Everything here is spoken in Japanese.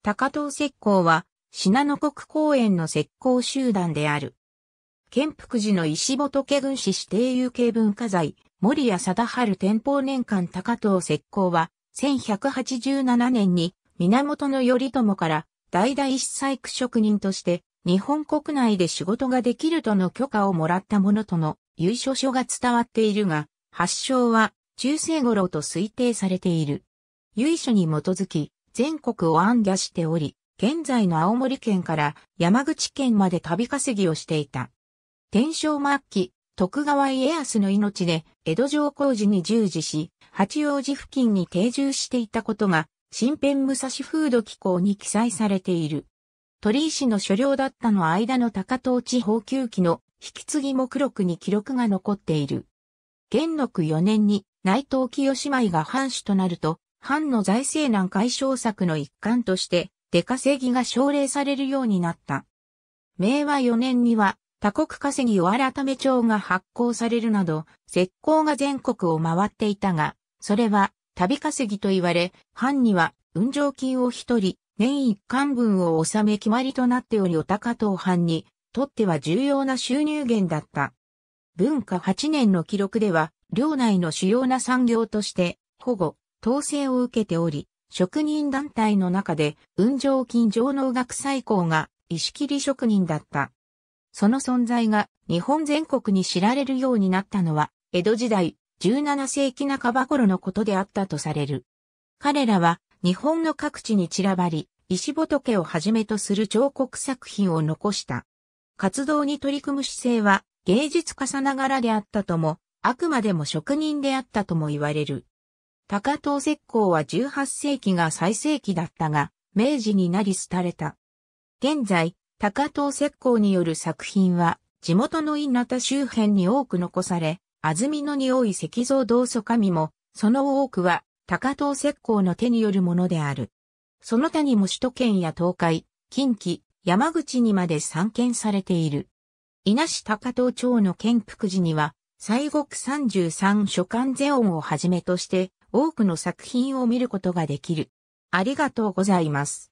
高遠石膏は、信濃国公園の石膏集団である。建福寺の石仏軍史指定有形文化財、森谷貞春天保年間高遠石膏は、1187年に源頼朝から代々一細工職人として日本国内で仕事ができるとの許可をもらったものとの由緒書が伝わっているが、発祥は中世頃と推定されている。由緒に基づき、全国を暗夜しており、現在の青森県から山口県まで旅稼ぎをしていた。天正末期、徳川家康の命で江戸城工事に従事し、八王子付近に定住していたことが、新編武蔵風土機構に記載されている。鳥居氏の所領だったの間の高遠地方旧記の引き継ぎ目録に記録が残っている。元禄4年に内藤清姉妹が藩主となると、藩の財政難解消策の一環として、出稼ぎが奨励されるようになった。明和4年には、他国稼ぎを改め帳が発行されるなど、石膏が全国を回っていたが、それは、旅稼ぎと言われ、藩には、運上金を一人、年一貫分を納め決まりとなっておりお高党藩に、とっては重要な収入源だった。文化8年の記録では、領内の主要な産業として、保護、統制を受けており、職人団体の中で、運上金上農学最高が石切り職人だった。その存在が日本全国に知られるようになったのは、江戸時代17世紀半ば頃のことであったとされる。彼らは日本の各地に散らばり、石仏をはじめとする彫刻作品を残した。活動に取り組む姿勢は芸術家さながらであったとも、あくまでも職人であったとも言われる。高遠石膏は18世紀が最盛期だったが、明治になり廃れた。現在、高遠石膏による作品は、地元の稲田周辺に多く残され、安曇野に多い石像同祖神も、その多くは高遠石膏の手によるものである。その他にも首都圏や東海、近畿、山口にまで散見されている。稲市高遠町の建福寺には、西国三十三所管禅音をはじめとして、多くの作品を見ることができる。ありがとうございます。